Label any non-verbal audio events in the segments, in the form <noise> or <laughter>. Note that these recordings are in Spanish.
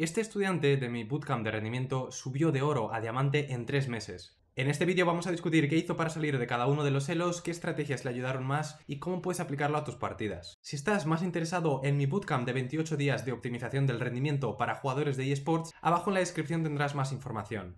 Este estudiante de mi bootcamp de rendimiento subió de oro a diamante en tres meses. En este vídeo vamos a discutir qué hizo para salir de cada uno de los celos, qué estrategias le ayudaron más y cómo puedes aplicarlo a tus partidas. Si estás más interesado en mi bootcamp de 28 días de optimización del rendimiento para jugadores de eSports, abajo en la descripción tendrás más información.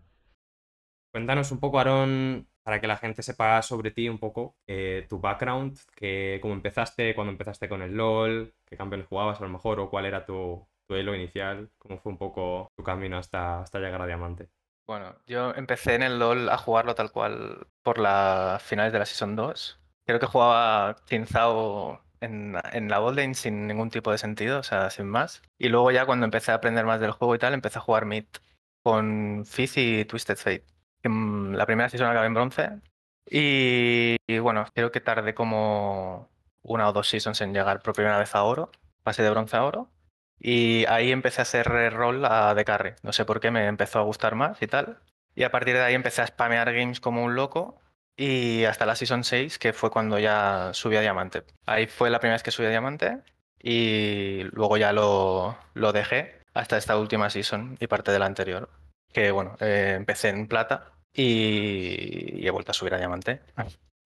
Cuéntanos un poco, Aaron, para que la gente sepa sobre ti un poco, eh, tu background, que cómo empezaste, cuándo empezaste con el LOL, qué campeones jugabas a lo mejor o cuál era tu, duelo inicial, cómo fue un poco tu camino hasta, hasta llegar a Diamante. Bueno, yo empecé en el LoL a jugarlo tal cual por las finales de la Season 2. Creo que jugaba Cinzao en, en la botlane sin ningún tipo de sentido, o sea, sin más. Y luego ya cuando empecé a aprender más del juego y tal, empecé a jugar mid con Fizz y Twisted Fate. En la primera season acabé en bronce. Y, y, bueno, creo que tardé como una o dos seasons en llegar por primera vez a oro. Pasé de bronce a oro. Y ahí empecé a hacer eh, rol a de carry. No sé por qué, me empezó a gustar más y tal. Y a partir de ahí empecé a spamear games como un loco. Y hasta la Season 6, que fue cuando ya subí a Diamante. Ahí fue la primera vez que subí a Diamante. Y luego ya lo, lo dejé hasta esta última Season y parte de la anterior. Que bueno, eh, empecé en plata y he vuelto a subir a Diamante.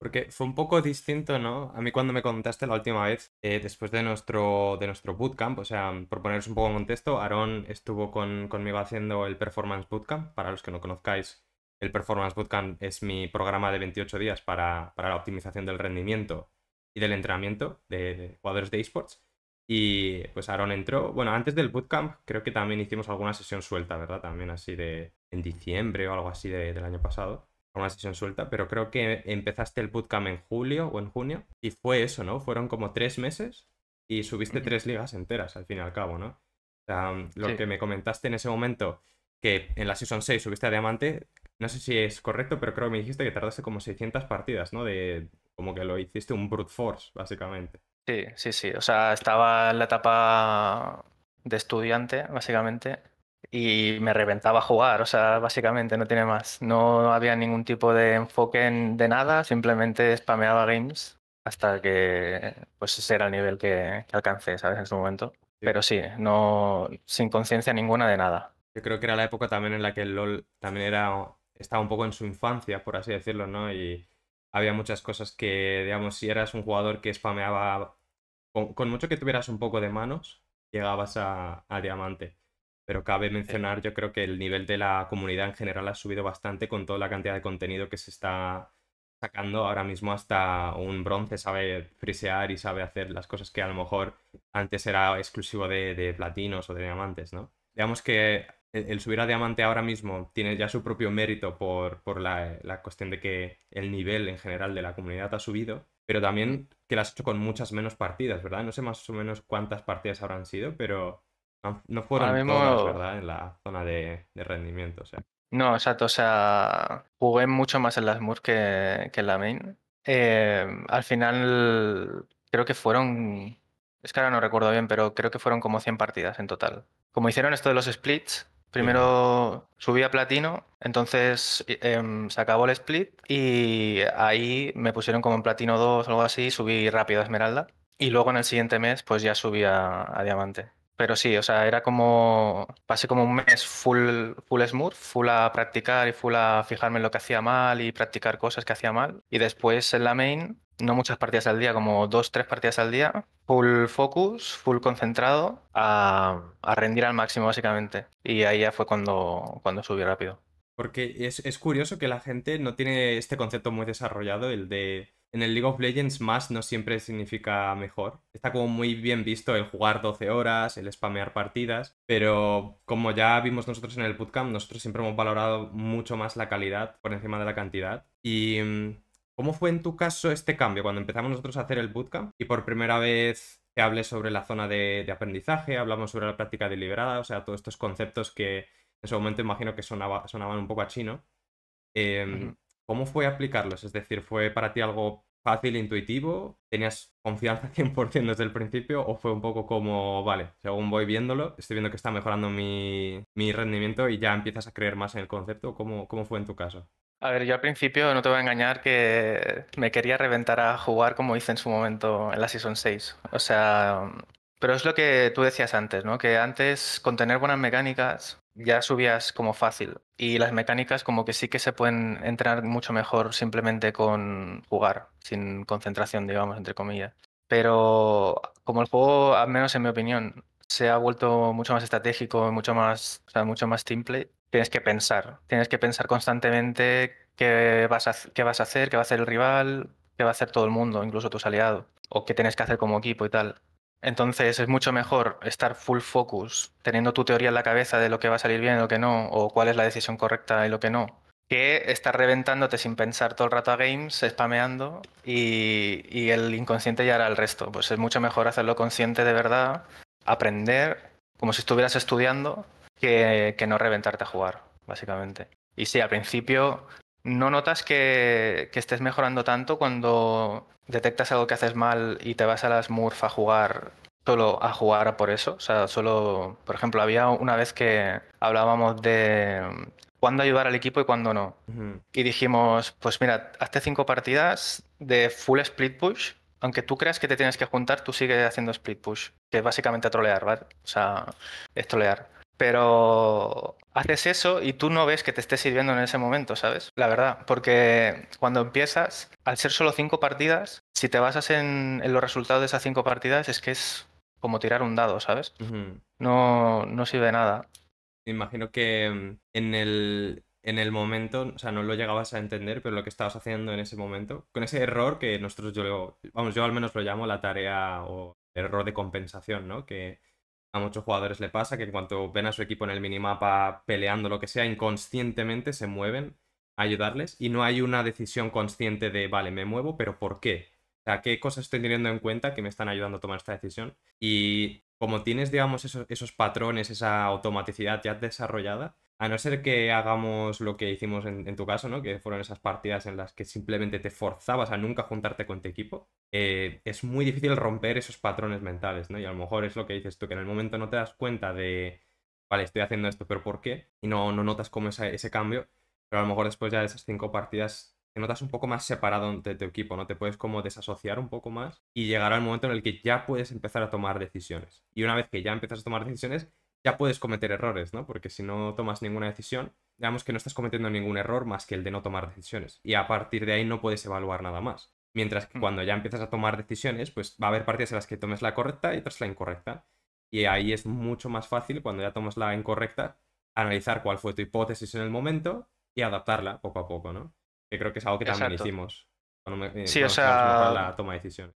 Porque fue un poco distinto, ¿no? A mí cuando me contaste la última vez, eh, después de nuestro, de nuestro bootcamp, o sea, por poneros un poco en contexto, Aaron estuvo con, conmigo haciendo el Performance Bootcamp. Para los que no conozcáis, el Performance Bootcamp es mi programa de 28 días para, para la optimización del rendimiento y del entrenamiento de, jugadores de esports. Y pues Aaron entró, bueno, antes del bootcamp creo que también hicimos alguna sesión suelta, ¿verdad? También así de en diciembre o algo así del año pasado una sesión suelta, pero creo que empezaste el bootcamp en julio o en junio y fue eso, ¿no? Fueron como tres meses y subiste tres ligas enteras al fin y al cabo, ¿no? O sea, mm, lo que me comentaste en ese momento, que en la Season 6 subiste a Diamante, no sé si es correcto, pero creo que me dijiste que tardaste como 600 partidas, ¿no? De como que lo hiciste un brute force, básicamente. Sí, sí, sí. O sea, estaba en la etapa de estudiante, básicamente, y me reventaba jugar, o sea, básicamente no tiene más. No había ningún tipo de enfoque de nada, simplemente spameaba games hasta que pues ese era el nivel que, que alcancé, ¿sabes? En su momento. Pero sí, no sin conciencia ninguna de nada. Yo creo que era la época también en la que el LOL también era estaba un poco en su infancia, por así decirlo, ¿no? Y había muchas cosas que, digamos, si eras un jugador que spameaba con, con mucho que tuvieras un poco de manos, llegabas a diamante. Pero cabe mencionar, yo creo que el nivel de la comunidad en general ha subido bastante con toda la cantidad de contenido que se está sacando ahora mismo hasta un bronce, sabe frisear y sabe hacer las cosas que a lo mejor antes era exclusivo de, de platinos o de diamantes, ¿no? Digamos que e, el, subir a diamante ahora mismo tiene ya su propio mérito por, por la, la cuestión de que el nivel en general de la comunidad ha subido, pero también que lo has hecho con muchas menos partidas, ¿verdad? No sé más o menos cuántas partidas habrán sido, pero no, fueron todas, ¿verdad? En la zona de, rendimiento. O sea. No, exacto. O sea, jugué mucho más en las murs que, en la main. Eh, al final, creo que fueron. Es que ahora no recuerdo bien, pero creo que fueron como 100 partidas en total. Como hicieron esto de los splits, Primero subí a platino, entonces em, se acabó el split y ahí me pusieron como en platino 2 o algo así, subí rápido a esmeralda y luego en el siguiente mes pues ya subí a diamante. Pero sí, o sea, era como. Pasé como un mes full, full smooth, full a practicar y full a fijarme en lo que hacía mal y practicar cosas que hacía mal. Y después en la main, no muchas partidas al día, como dos, tres partidas al día, full focus, full concentrado, a, a rendir al máximo básicamente. Y ahí ya fue cuando, cuando subí rápido. Porque es, es curioso que la gente no tiene este concepto muy desarrollado, el de en el League of Legends más no siempre significa mejor. Está como muy bien visto el jugar 12 horas, el spamear partidas, pero como ya vimos nosotros en el bootcamp, nosotros siempre hemos valorado mucho más la calidad por encima de la cantidad. ¿Y mm, cómo fue en tu caso este cambio cuando empezamos nosotros a hacer el bootcamp y por primera vez te hablé sobre la zona de, aprendizaje, hablamos sobre la práctica deliberada, o sea, todos estos conceptos que en su momento imagino que sonaban un poco a chino? Em, ¿Cómo fue aplicarlos? Es decir, ¿fue para ti algo fácil, intuitivo? ¿Tenías confianza 100% <laughs> desde el principio o fue un poco como, vale, según voy viéndolo, estoy viendo que está mejorando mi, rendimiento y ya empiezas a creer más en el concepto? ¿Cómo, cómo fue en tu caso? A ver, yo al principio no te voy a engañar que me quería reventar a jugar como hice en su momento en la Season 6. O sea, pero es lo que tú decías antes, ¿no? Que antes con tener buenas mecánicas ya subías como fácil. Y las mecánicas como que sí que se pueden entrenar mucho mejor simplemente con jugar, sin concentración, digamos, entre comillas. Pero como el juego, al menos en mi opinión, se ha vuelto mucho más estratégico, mucho más, o mucho más simple. tienes que pensar. Tienes que pensar constantemente qué vas, a, qué vas a hacer, qué va a hacer el rival, qué va a hacer todo el mundo, incluso tus aliados, o qué tienes que hacer como equipo y tal. Entonces es mucho mejor estar full focus, teniendo tu teoría en la cabeza de lo que va a salir bien y lo que no, o cuál es la decisión correcta y lo que no, que estar reventándote sin pensar todo el rato a games, spameando, y, el inconsciente ya hará el resto. Pues es mucho mejor hacerlo consciente de verdad, aprender, como si estuvieras estudiando, que, que no reventarte a jugar, básicamente. Y sí, al principio no notas que, estés mejorando tanto cuando detectas algo que haces mal y te vas a las Murph a jugar solo a jugar por eso. O sea, solo, por ejemplo, había una vez que hablábamos de cuándo ayudar al equipo y cuándo no. Y dijimos, pues mira, hazte cinco partidas de full split push. Aunque tú creas que te tienes que juntar, tú sigues haciendo split push, que es básicamente trolear, ¿vale? O sea, es trolear. Pero haces eso y tú no ves que te esté sirviendo en ese momento, ¿sabes? La verdad, porque cuando empiezas, al ser solo cinco partidas, si te basas en, los resultados de esas cinco partidas, es que es como tirar un dado, ¿sabes? no, no sirve de nada. Imagino que mm, en el, momento, o sea, no lo llegabas a entender, pero lo que estabas haciendo en ese momento, con ese error que nosotros, yo, vamos, yo al menos lo llamo la tarea o error de compensación, ¿no? Que a muchos jugadores le pasa que en cuanto ven a su equipo en el minimapa peleando lo que sea, inconscientemente se mueven a ayudarles y no hay una decisión consciente de, vale, me muevo, pero ¿por qué? O sea, ¿qué cosas estoy teniendo en cuenta que me están ayudando a tomar esta decisión? Y como tienes, digamos, esos, esos patrones, esa automaticidad ya desarrollada, a no ser que hagamos lo que hicimos en, tu caso, ¿no? Que fueron esas partidas en las que simplemente te forzabas a nunca juntarte con tu equipo. Eh, es muy difícil romper esos patrones mentales, ¿no? Y a lo mejor es lo que dices tú, que en el momento no te das cuenta de, vale, estoy haciendo esto, pero ¿por qué? Y no, no notas cómo es ese cambio. Pero a lo mejor después ya de esas cinco partidas te notas un poco más separado de tu equipo, ¿no? Te puedes como desasociar un poco más y llegará el momento en el que ya puedes empezar a tomar decisiones. Y una vez que ya empiezas a tomar decisiones, ya puedes cometer errores, ¿no? Porque si no tomas ninguna decisión, digamos que no estás cometiendo ningún error más que el de no tomar decisiones. Y a partir de ahí no puedes evaluar nada más. Mientras que mm. cuando ya empiezas a tomar decisiones, pues va a haber partidas en las que tomes la correcta y otras la incorrecta. Y ahí es mucho más fácil, cuando ya tomas la incorrecta, analizar cuál fue tu hipótesis en el momento y adaptarla poco a poco, ¿no? Que creo que es algo que también hicimos. Cuando me, eh, sí, o sea... La toma de decisiones.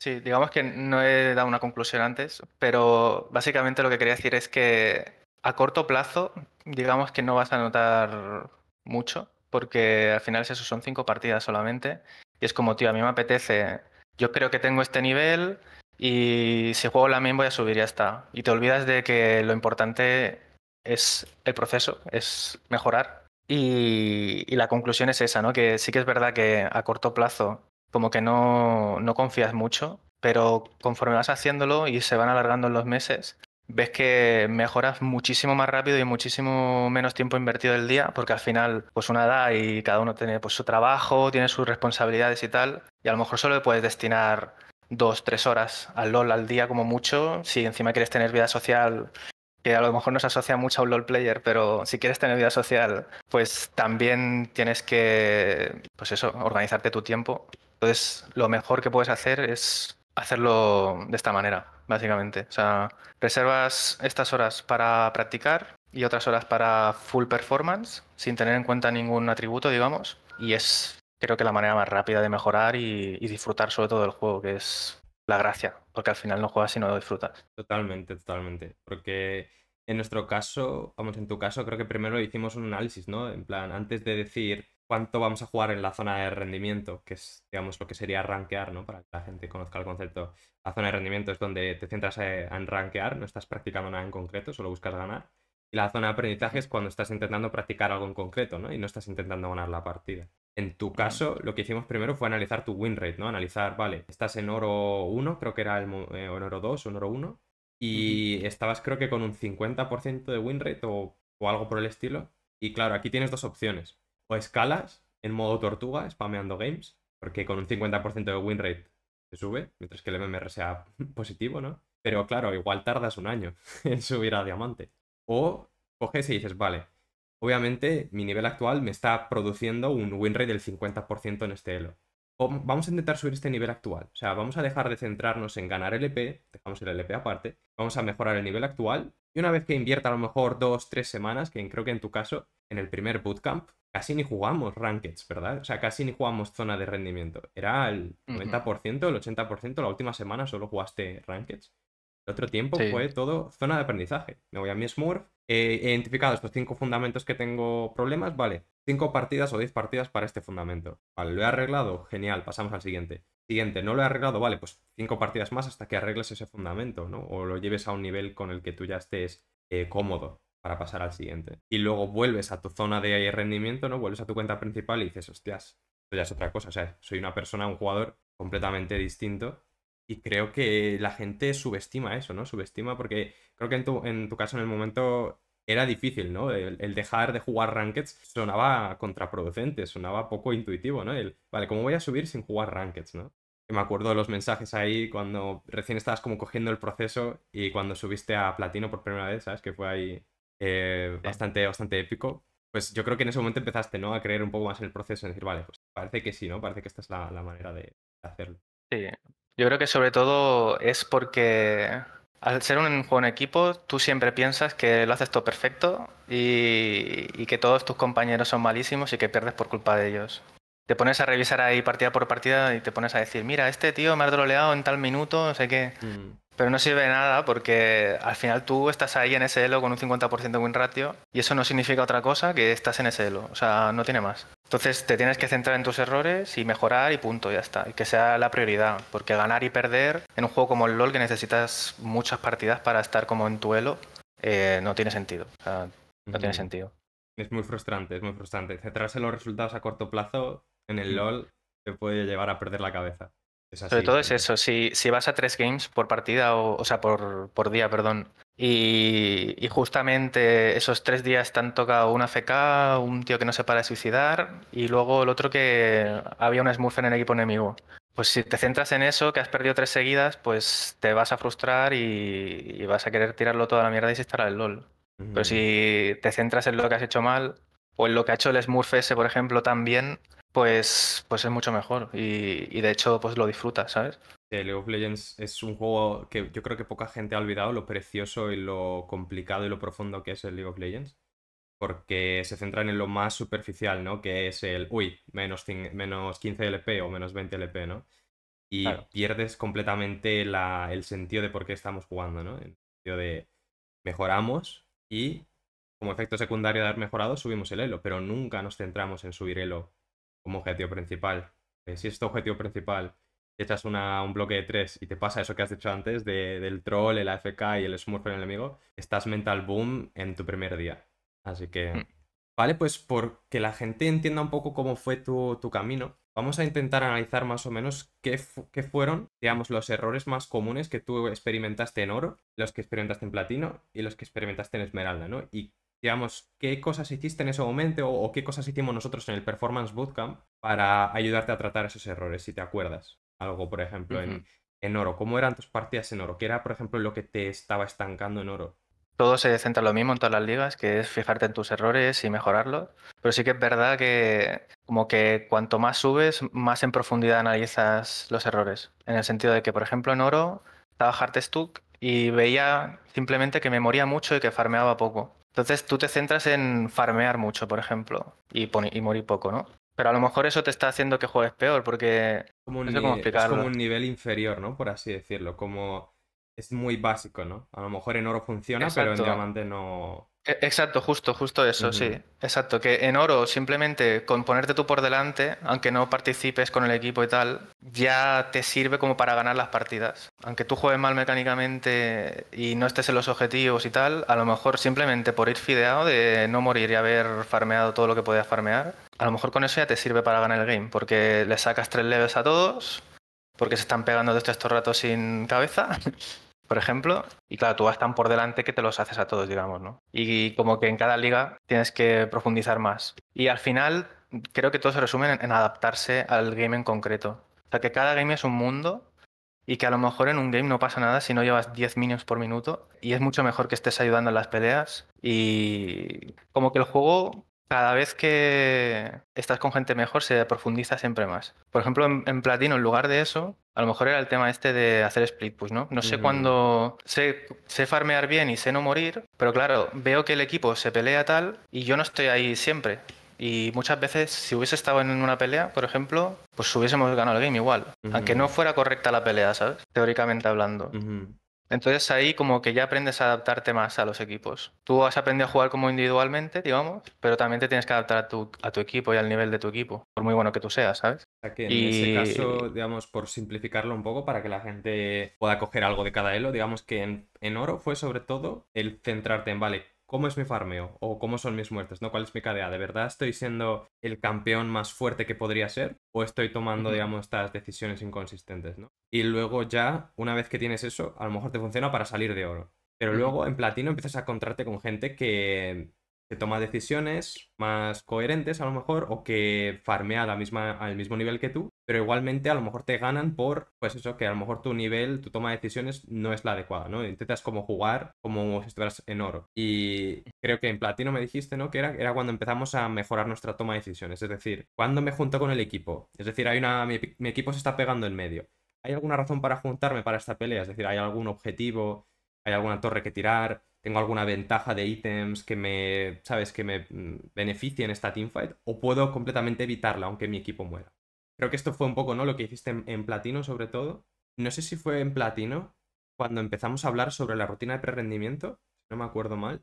Sí, digamos que no he dado una conclusión antes, pero básicamente lo que quería decir es que a corto plazo, digamos que no vas a notar mucho, porque al final eso son cinco partidas solamente. Y es como, tío, a mí me apetece, yo creo que tengo este nivel y si juego la main voy a subir y ya está. Y te olvidas de que lo importante es el proceso, es mejorar. Y, y la conclusión es esa, ¿no? Que sí que es verdad que a corto plazo como que no, confías mucho, pero conforme vas haciéndolo y se van alargando los meses, ves que mejoras muchísimo más rápido y muchísimo menos tiempo invertido el día, porque al final, pues una edad y cada uno tiene pues, su trabajo, tiene sus responsabilidades y tal, y a lo mejor solo le puedes destinar dos, tres horas al LOL al día como mucho, si encima quieres tener vida social, que a lo mejor no se asocia mucho a un LOL player, pero si quieres tener vida social, pues también tienes que, pues eso, organizarte tu tiempo entonces, lo mejor que puedes hacer es hacerlo de esta manera, básicamente. O sea, reservas estas horas para practicar y otras horas para full performance, sin tener en cuenta ningún atributo, digamos. Y es, creo que, la manera más rápida de mejorar y, disfrutar sobre todo del juego, que es la gracia, porque al final no juegas y no disfrutas. Totalmente, totalmente. Porque en nuestro caso, vamos, en tu caso, creo que primero hicimos un análisis, ¿no? En plan, antes de decir cuánto vamos a jugar en la zona de rendimiento, que es, digamos, lo que sería rankear, ¿no? Para que la gente conozca el concepto. La zona de rendimiento es donde te centras eh, en rankear, no estás practicando nada en concreto, solo buscas ganar. Y la zona de aprendizaje es cuando estás intentando practicar algo en concreto, ¿no? Y no estás intentando ganar la partida. En tu caso, lo que hicimos primero fue analizar tu win rate, ¿no? Analizar, vale, estás en oro 1, creo que era el, en oro 2 o en oro 1, y estabas creo que con un 50% de win rate o, algo por el estilo. Y claro, aquí tienes dos opciones o escalas en modo tortuga, spameando games, porque con un 50% de win rate se sube, mientras que el MMR sea <laughs> positivo, ¿no? Pero claro, igual tardas un año <laughs> en subir a diamante. O coges y dices, vale, obviamente mi nivel actual me está produciendo un win rate del 50% en este elo. O vamos a intentar subir este nivel actual. O sea, vamos a dejar de centrarnos en ganar LP, e dejamos el LP e aparte, vamos a mejorar el nivel actual. Y una vez que invierta a lo mejor dos, tres semanas, que creo que en tu caso, en el primer bootcamp, casi ni jugamos rankings, ¿verdad? O sea, casi ni jugamos zona de rendimiento. Era el 90%, el 80%, la última semana solo jugaste rankings. El otro tiempo fue todo zona de aprendizaje. Me voy a mi Smurf, eh, he identificado estos cinco fundamentos que tengo problemas, vale, cinco partidas o diez partidas para este fundamento. Vale, lo he arreglado, genial, pasamos al siguiente. Siguiente, no lo he arreglado, vale, pues cinco partidas más hasta que arregles ese fundamento, ¿no? O lo lleves a un nivel con el que tú ya estés eh, cómodo para pasar al siguiente. Y luego vuelves a tu zona de rendimiento, ¿no? Vuelves a tu cuenta principal y dices, hostias, esto ya es otra cosa. O sea, soy una persona, un jugador completamente distinto. Y creo que la gente subestima eso, ¿no? Subestima porque creo que en tu, en tu caso, en el momento, era difícil, ¿no? El, dejar de jugar rankeds sonaba contraproducente, sonaba poco intuitivo, ¿no? El, vale, ¿cómo voy a subir sin jugar rankeds, ¿no? que me acuerdo de los mensajes ahí cuando recién estabas como cogiendo el proceso y cuando subiste a platino por primera vez, ¿sabes? Que fue ahí eh, bastante, bastante épico. Pues yo creo que en ese momento empezaste, ¿no? A creer un poco más en el proceso, en decir, vale, pues parece que sí, ¿no? Parece que esta es la, manera de hacerlo. Sí, yo creo que sobre todo es porque al ser un juego en equipo, tú siempre piensas que lo haces todo perfecto y, que todos tus compañeros son malísimos y que pierdes por culpa de ellos. Te pones a revisar ahí partida por partida y te pones a decir, mira, este tío me ha droleado en tal minuto, no sé qué. Mm. Pero no sirve de nada porque al final tú estás ahí en ese elo con un 50% de win ratio y eso no significa otra cosa que estás en ese elo. O sea, no tiene más. Entonces te tienes que centrar en tus errores y mejorar y punto, ya está. Y que sea la prioridad. Porque ganar y perder en un juego como el LOL que necesitas muchas partidas para estar como en tu elo, eh, no tiene sentido. O sea, no tiene sentido. Es muy frustrante, es muy frustrante. Centrarse en los resultados a corto plazo en el LOL te puede llevar a perder la cabeza. Sobre todo es eso, si, si, vas a tres games por partida, o, sea, por, por día, perdón, y, justamente esos tres días te han tocado una FK, un tío que no se para de suicidar, y luego el otro que había una smurf en el equipo enemigo. Pues si te centras en eso, que has perdido tres seguidas, pues te vas a frustrar y, vas a querer tirarlo toda la mierda y se estará el LOL. Pero mm. si te centras en lo que has hecho mal, o en lo que ha hecho el Smurf ese, por ejemplo, también, pues, pues, es mucho mejor y, de hecho pues lo disfrutas, ¿sabes? League of Legends es un juego que yo creo que poca gente ha olvidado lo precioso y lo complicado y lo profundo que es el League of Legends, porque se centran en lo más superficial, ¿no? Que es el, uy, menos, menos 15 LP o menos 20 LP, ¿no? Y pierdes completamente el sentido de por qué estamos jugando, ¿no? El sentido de mejoramos y como efecto secundario de haber mejorado subimos el elo, pero nunca nos centramos en subir elo como objetivo principal. Eh, si es tu objetivo principal, echas una, un bloque de tres y te pasa eso que has dicho antes del troll, el AFK y el smurf en el enemigo, estás mental boom en tu primer día. Así que, mm. vale, pues porque la gente entienda un poco cómo fue tu, camino, vamos a intentar analizar más o menos qué, qué, fueron, digamos, los errores más comunes que tú experimentaste en oro, los que experimentaste en platino y los que experimentaste en esmeralda, ¿no? Y digamos, qué cosas hiciste en ese momento o, qué cosas hicimos nosotros en el Performance Bootcamp para ayudarte a tratar esos errores, si te acuerdas. Algo, por ejemplo, en, oro. ¿Cómo eran tus partidas en oro? ¿Qué era, por ejemplo, lo que te estaba estancando en oro? Todo se centra lo mismo en todas las ligas, que es fijarte en tus errores y mejorarlos. Pero sí que es verdad que como que cuanto más subes, más en profundidad analizas los errores. En el sentido de que, por ejemplo, en oro estaba stuck y veía simplemente que me moría mucho y que farmeaba poco. Entonces tú te centras en farmear mucho, por ejemplo, y, y morir poco, ¿no? Pero a lo mejor eso te está haciendo que juegues peor, porque como es como un nivel inferior, ¿no? Por así decirlo, como es muy básico, ¿no? A lo mejor en oro funciona, pero en diamante no... E, exacto, justo, justo eso, sí. Exacto, que en oro simplemente con ponerte tú por delante, aunque no participes con el equipo y tal, ya te sirve como para ganar las partidas. Aunque tú juegues mal mecánicamente y no estés en los objetivos y tal, a lo mejor simplemente por ir fideado de no morir y haber farmeado todo lo que podías farmear, a lo mejor con eso ya te sirve para ganar el game, porque le sacas tres leves a todos, porque se están pegando de estos ratos sin cabeza. <laughs> por ejemplo, y claro, tú vas tan por delante que te los haces a todos, digamos, ¿no? Y como que en cada liga tienes que profundizar más. Y al final, creo que todo se resume en, adaptarse al game en concreto. O sea, que cada game es un mundo y que a lo mejor en un game no pasa nada si no llevas 10 minions por minuto y es mucho mejor que estés ayudando en las peleas y como que el juego cada vez que estás con gente mejor se profundiza siempre más. Por ejemplo, en, platino, en lugar de eso, a lo mejor era el tema este de hacer split push, ¿no? No sé cuándo sé, farmear bien y sé no morir, pero claro, veo que el equipo se pelea tal y yo no estoy ahí siempre. Y muchas veces, si hubiese estado en una pelea, por ejemplo, pues hubiésemos ganado el game igual. Aunque no fuera correcta la pelea, ¿sabes? Teóricamente hablando. Entonces ahí como que ya aprendes a adaptarte más a los equipos. Tú has aprendido a jugar como individualmente, digamos, pero también te tienes que adaptar a tu, equipo y al nivel de tu equipo, por muy bueno que tú seas, ¿sabes? O en ese caso, digamos, por simplificarlo un poco para que la gente pueda coger algo de cada elo, digamos que en, en oro fue sobre todo el centrarte en, vale, cómo es mi farmeo o cómo son mis muertes, ¿no? ¿Cuál es mi KDA? ¿De verdad estoy siendo el campeón más fuerte que podría ser? ¿O estoy tomando, digamos, estas decisiones inconsistentes, ¿no? Y luego ya, una vez que tienes eso, a lo mejor te funciona para salir de oro. Pero luego en platino empiezas a encontrarte con gente que, que toma decisiones más coherentes a lo mejor o que farmea al mismo nivel que tú pero igualmente a lo mejor te ganan por, pues eso, que a lo mejor tu nivel, tu toma de decisiones no es la adecuada, ¿no? Intentas como jugar como si estuvieras en oro. Y creo que en platino me dijiste, ¿no? Que era, era cuando empezamos a mejorar nuestra toma de decisiones, es decir, cuando me junto con el equipo, es decir, hay una, mi, equipo se está pegando en medio. ¿Hay alguna razón para juntarme para esta pelea? Es decir, ¿hay algún objetivo? ¿Hay alguna torre que tirar? tengo alguna ventaja de ítems que me, ¿sabes?, que me mm, en esta teamfight, o puedo completamente evitarla aunque mi equipo muera. Creo que esto fue un poco, ¿no? Lo que hiciste en, Platino, sobre todo. No sé si fue en Platino cuando empezamos a hablar sobre la rutina de si no me acuerdo mal.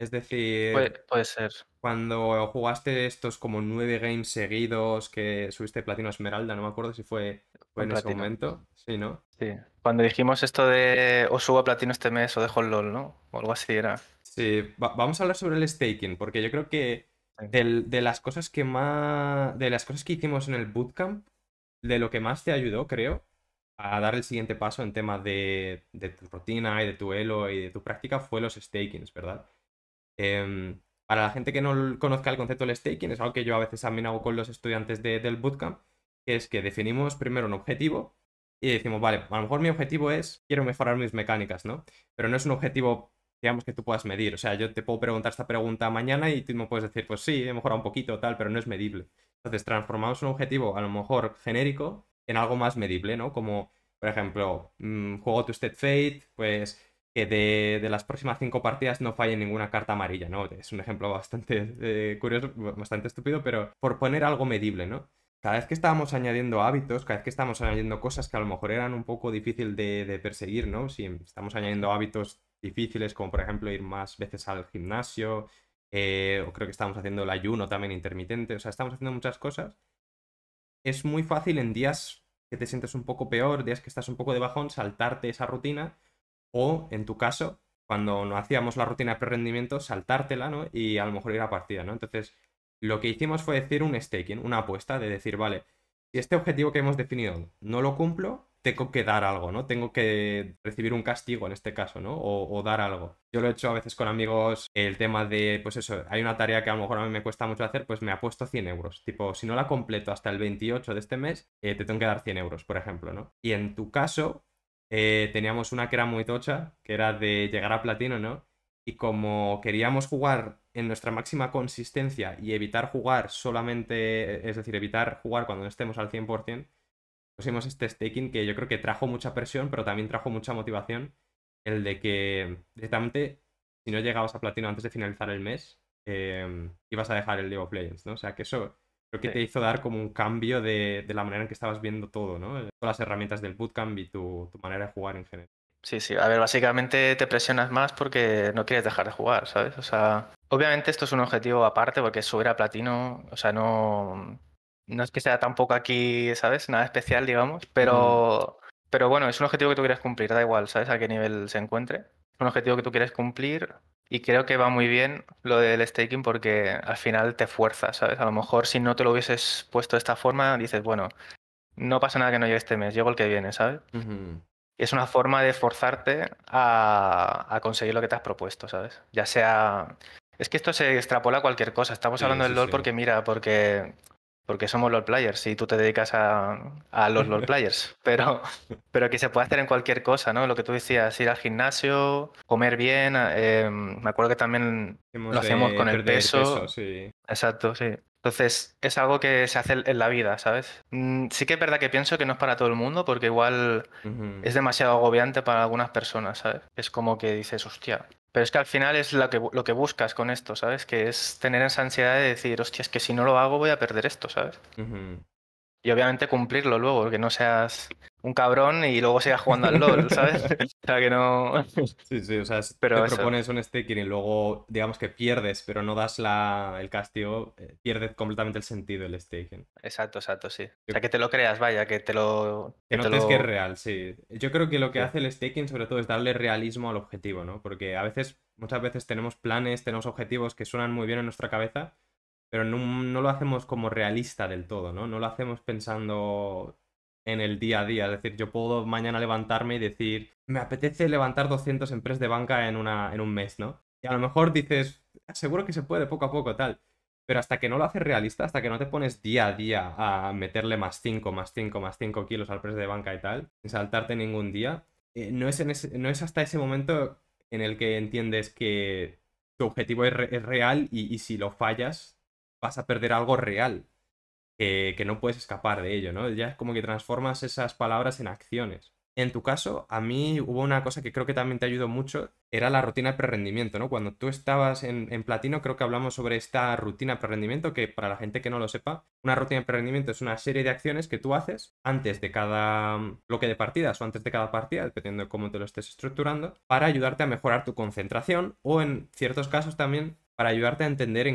Es decir, puede, ser. Cuando jugaste estos como nueve games seguidos que subiste platino esmeralda, no me acuerdo si fue, en ese momento. Sí, ¿no? Sí. Cuando dijimos esto de o subo a platino este mes o dejo el LOL, ¿no? O algo así era. Sí, vamos a hablar sobre el staking, porque yo creo que de las cosas que más. De las cosas que hicimos en el bootcamp, de lo que más te ayudó, creo, a dar el siguiente paso en tema de, tu rutina y de tu elo y de tu práctica fue los stakings, ¿verdad? Em, para la gente que no conozca el concepto del staking, es algo que yo a veces también hago con los estudiantes del bootcamp, que es que definimos primero un objetivo y decimos, vale, a lo mejor mi objetivo es, quiero mejorar mis mecánicas, ¿no? Pero no es un objetivo digamos, que tú puedas medir. O sea, yo te puedo preguntar esta pregunta mañana y tú me puedes decir, pues sí, he mejorado un poquito, tal, pero no es medible. Entonces, transformamos un objetivo, a lo mejor genérico, en algo más medible, ¿no? Como, por ejemplo, mm, juego to State Fate, pues que de, las próximas cinco partidas no falle ninguna carta amarilla, ¿no? Es un ejemplo bastante <laughs> eh, curioso, bastante estúpido, pero por poner algo medible, ¿no? Cada vez que estábamos añadiendo hábitos, cada vez que estábamos añadiendo cosas que a lo mejor eran un poco difícil de perseguir, ¿no? Si estamos añadiendo hábitos difíciles, como por ejemplo ir más veces al gimnasio, eh, o creo que estamos haciendo el ayuno también intermitente, o sea, estamos haciendo muchas cosas. Es muy fácil en días que te sientes un poco peor, días que estás un poco de bajón, saltarte esa rutina, o en tu caso, cuando no hacíamos la rutina de pre-rendimiento, saltártela, ¿no? Y a lo mejor ir a partida, ¿no? Entonces, lo que hicimos fue decir un staking, una apuesta, de decir, vale, si este objetivo que hemos definido no lo cumplo, tengo que dar algo, ¿no? Tengo que recibir un castigo en este caso, ¿no? O, dar algo. Yo lo he hecho a veces con amigos, el tema de, pues eso, hay una tarea que a lo mejor a mí me cuesta mucho hacer, pues me apuesto 100 euros. Tipo, si no la completo hasta el 28 de este mes, eh, te tengo que dar 100 euros, por ejemplo, ¿no? Y en tu caso, eh, teníamos una que era muy tocha, que era de llegar a platino, ¿no? Y como queríamos jugar en nuestra máxima consistencia y evitar jugar solamente, es decir, evitar jugar cuando no estemos al 100%, pusimos este staking que yo creo que trajo mucha presión, pero también trajo mucha motivación. El de que directamente, si no llegabas a platino antes de finalizar el mes, em, ibas a dejar el League of Legends, ¿no? O sea, que eso creo que te hizo dar como un cambio de, de, la manera en que estabas viendo todo, ¿no? Todas las herramientas del bootcamp y tu, tu manera de jugar en general. Sí, sí. A ver, básicamente te presionas más porque no quieres dejar de jugar, ¿sabes? O sea, obviamente esto es un objetivo aparte porque subir a platino, o sea, no no es que sea tampoco aquí, ¿sabes? Nada especial, digamos, mm. pero, pero bueno, es un objetivo que tú quieres cumplir, da igual, ¿sabes? A qué nivel se encuentre. Es un objetivo que tú quieres cumplir y creo que va muy bien lo del staking porque al final te fuerza, ¿sabes? A lo mejor si no te lo hubieses puesto de esta forma, dices, bueno, no pasa nada que no llegue este mes, llego el que viene, ¿sabes? es una forma de forzarte a, conseguir lo que te has propuesto, ¿sabes? Ya sea. Es que esto se extrapola a cualquier cosa. Estamos hablando del LOL porque, mira, porque porque somos LOL players si tú te dedicas a, los LOL players, <laughs> pero, pero que se puede hacer en cualquier cosa, ¿no? Lo que tú decías, ir al gimnasio, comer bien, eh, me acuerdo que también lo hacemos con el peso. Exacto, sí. Entonces, es algo que se hace en la vida, ¿sabes? Mm, sí que es verdad que pienso que no es para todo el mundo, porque igual es demasiado agobiante para algunas personas, ¿sabes? Es como que dices, hostia, pero es que al final es lo que, lo que buscas con esto, ¿sabes? Que es tener esa ansiedad de decir, hostia, es que si no lo hago voy a perder esto, ¿sabes? Y obviamente cumplirlo luego, que no seas un cabrón y luego sigas jugando al LOL, ¿sabes? <laughs> o sea que no. Sí, sí, o sea, pero te propones un staking y luego, digamos que pierdes, pero no das la, el castigo, eh, pierdes completamente el sentido el staking. Exacto, exacto, sí. O sea, que te lo creas, vaya, que te lo. Que, notes que es real, sí. Yo creo que lo que hace el staking, sobre todo, es darle realismo al objetivo, ¿no? Porque a veces, muchas veces tenemos planes, tenemos objetivos que suenan muy bien en nuestra cabeza. Pero no, no lo hacemos como realista del todo, ¿no? No lo hacemos pensando en el día a día. Es decir, yo puedo mañana levantarme y decir, me apetece levantar 200 empresas de banca en, una, en un mes, ¿no? Y a lo mejor dices, seguro que se puede poco a poco, tal. Pero hasta que no lo haces realista, hasta que no te pones día a día a meterle más 5, más 5, más 5 kilos al press de banca y tal, sin saltarte ningún día, eh, no, es no es hasta ese momento en el que entiendes que tu objetivo es, real y, si lo fallas vas a perder algo real. Eh, que, no puedes escapar de ello, ¿no? Ya es como que transformas esas palabras en acciones. En tu caso, a mí hubo una cosa que creo que también te ayudó mucho, era la rutina de prerrendimiento, ¿no? Cuando tú estabas en, Platino, creo que hablamos sobre esta rutina de rendimiento que para la gente que no lo sepa, una rutina de rendimiento es una serie de acciones que tú haces antes de cada mm, bloque de partidas o antes de cada partida, dependiendo de cómo te lo estés estructurando, para ayudarte a mejorar tu concentración o en ciertos casos también para ayudarte a entender,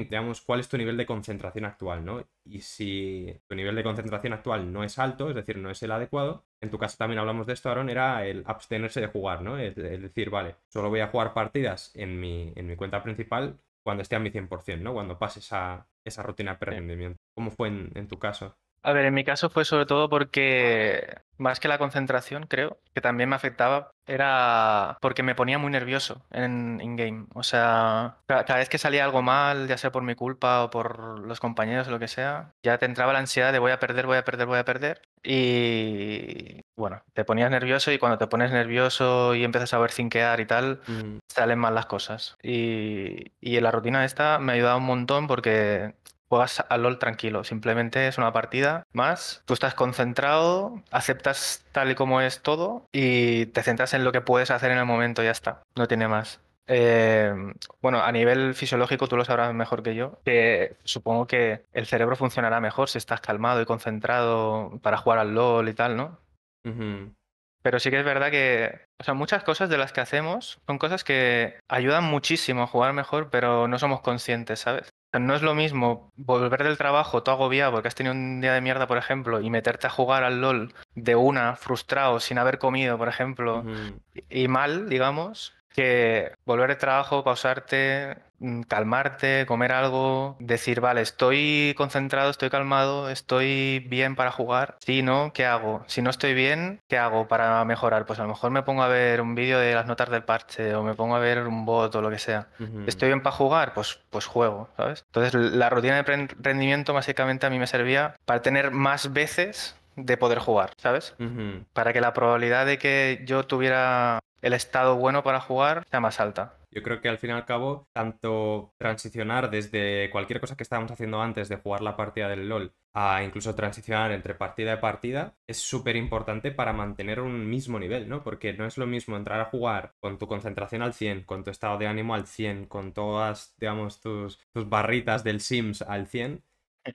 cuál es tu nivel de concentración actual, ¿no? Y si tu nivel de concentración actual no es alto, es decir, no es el adecuado, en tu caso también hablamos de esto, Aaron, era el abstenerse de jugar, ¿no? Es, decir, vale, solo voy a jugar partidas en mi, en mi cuenta principal cuando esté a mi 100%, ¿no? Cuando pases a esa rutina de rendimiento. ¿Cómo fue en tu caso? A ver, en mi caso fue sobre todo porque más que la concentración, creo, que también me afectaba, era porque me ponía muy nervioso en in-game. O sea, cada vez que salía algo mal, ya sea por mi culpa o por los compañeros o lo que sea, ya te entraba la ansiedad de voy a perder, voy a perder, voy a perder. Y bueno, te ponías nervioso y cuando te pones nervioso y empiezas a ver cinquear y tal, mm. salen mal las cosas. Y, y en la rutina esta me ha ayudado un montón porque juegas al LOL tranquilo, simplemente es una partida más, tú estás concentrado, aceptas tal y como es todo y te centras en lo que puedes hacer en el momento, y ya está, no tiene más. Eh, bueno, a nivel fisiológico tú lo sabrás mejor que yo, que supongo que el cerebro funcionará mejor si estás calmado y concentrado para jugar al LOL y tal, ¿no? Pero sí que es verdad que, o muchas cosas de las que hacemos son cosas que ayudan muchísimo a jugar mejor, pero no somos conscientes, ¿sabes? no es lo mismo volver del trabajo todo agobiado porque has tenido un día de mierda, por ejemplo, y meterte a jugar al LOL de una, frustrado, sin haber comido, por ejemplo, y mal, digamos, que volver de trabajo, pausarte, Mm, calmarte, comer algo, decir, vale, estoy concentrado, estoy calmado, estoy bien para jugar. Si no, ¿qué hago? Si no estoy bien, ¿qué hago para mejorar? Pues a lo mejor me pongo a ver un vídeo de las notas del parche o me pongo a ver un bot o lo que sea. ¿Estoy bien para jugar? Pues, pues juego, ¿sabes? Entonces la rutina de rendimiento básicamente a mí me servía para tener más veces de poder jugar, ¿sabes? Para que la probabilidad de que yo tuviera el estado bueno para jugar sea más alta. Yo creo que al fin y al cabo, tanto transicionar desde cualquier cosa que estábamos haciendo antes de jugar la partida del LOL a incluso transicionar entre partida y partida es súper importante para mantener un mismo nivel, ¿no? Porque no es lo mismo entrar a jugar con tu concentración al 100, con tu estado de ánimo al 100, con todas, digamos, tus, barritas del Sims al 100,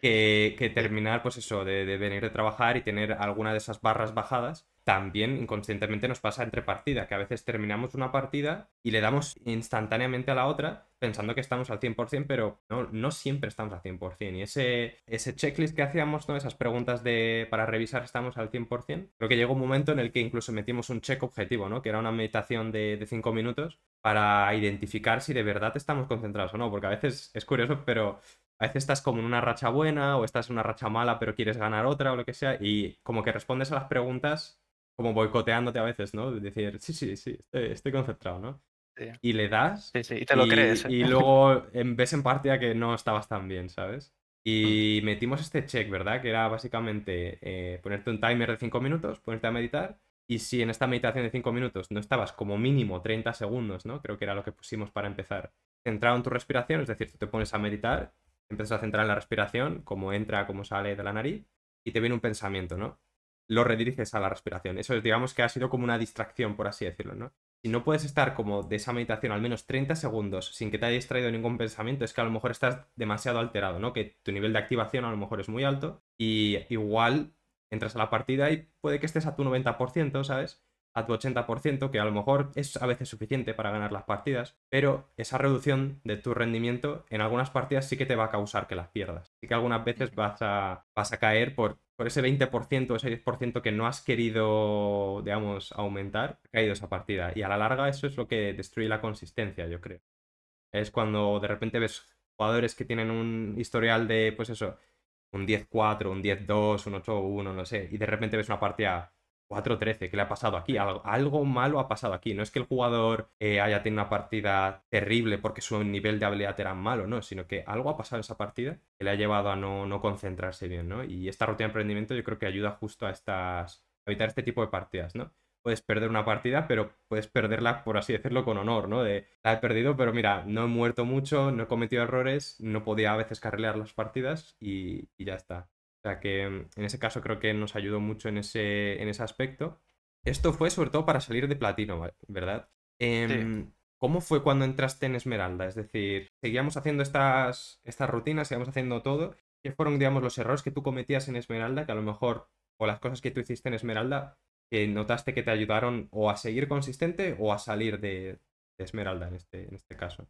que, terminar, pues eso, de, de venir de trabajar y tener alguna de esas barras bajadas también inconscientemente nos pasa entre partida, que a veces terminamos una partida y le damos instantáneamente a la otra pensando que estamos al 100%, pero no, no siempre estamos al 100%. Y ese, ese checklist que hacíamos, ¿no? esas preguntas de para revisar estamos al 100%, creo que llegó un momento en el que incluso metimos un check objetivo, ¿no? que era una meditación de 5 minutos para identificar si de verdad estamos concentrados o no, porque a veces es curioso, pero a veces estás como en una racha buena o estás en una racha mala, pero quieres ganar otra o lo que sea, y como que respondes a las preguntas como boicoteándote a veces, ¿no? Decir, sí, sí, sí, estoy, concentrado, ¿no? Sí. Y le das. Sí, sí, y te lo crees. ¿eh? Y <laughs> luego ves en parte que no estabas tan bien, ¿sabes? Y mm. metimos este check, ¿verdad? Que era básicamente eh, ponerte un timer de 5 minutos, ponerte a meditar. Y si en esta meditación de 5 minutos no estabas como mínimo 30 segundos, ¿no? Creo que era lo que pusimos para empezar. Centrado en tu respiración, es decir, tú te pones a meditar, empiezas a centrar en la respiración, cómo entra, cómo sale de la nariz, y te viene un pensamiento, ¿no? lo rediriges a la respiración. Eso digamos que ha sido como una distracción, por así decirlo, ¿no? Si no puedes estar como de esa meditación al menos 30 segundos sin que te haya distraído ningún pensamiento, es que a lo mejor estás demasiado alterado, ¿no? Que tu nivel de activación a lo mejor es muy alto y igual entras a la partida y puede que estés a tu 90%, ¿sabes? a tu 80%, que a lo mejor es a veces suficiente para ganar las partidas, pero esa reducción de tu rendimiento en algunas partidas sí que te va a causar que las pierdas. Así que algunas veces vas a, vas a caer por, por ese 20% o ese 10% que no has querido, digamos, aumentar, ha caído esa partida. Y a la larga eso es lo que destruye la consistencia, yo creo. Es cuando de repente ves jugadores que tienen un historial de, pues eso, un 10-4, un 10-2, un 8-1, no sé, y de repente ves una partida 4-13, ¿qué le ha pasado aquí? Algo, malo ha pasado aquí. No es que el jugador eh, haya tenido una partida terrible porque su nivel de habilidad era malo, no, sino que algo ha pasado en esa partida que le ha llevado a no, concentrarse bien, ¿no? Y esta rutina de emprendimiento yo creo que ayuda justo a estas. evitar este tipo de partidas, ¿no? puedes perder una partida, pero puedes perderla, por así decirlo, con honor, ¿no? De, la he perdido, pero mira, no he muerto mucho, no he cometido errores, no podía a veces carrear las partidas y ya está. O sea que mm, en ese caso creo que nos ayudó mucho en ese, en ese aspecto. Esto fue sobre todo para salir de platino, ¿verdad? Em, ¿Cómo fue cuando entraste en Esmeralda? Es decir, seguíamos haciendo estas, estas rutinas, seguíamos haciendo todo. ¿Qué fueron, digamos, los errores que tú cometías en Esmeralda, que a lo mejor, o las cosas que tú hiciste en Esmeralda, que notaste que te ayudaron o a seguir consistente o a salir de, Esmeralda en este, en este caso?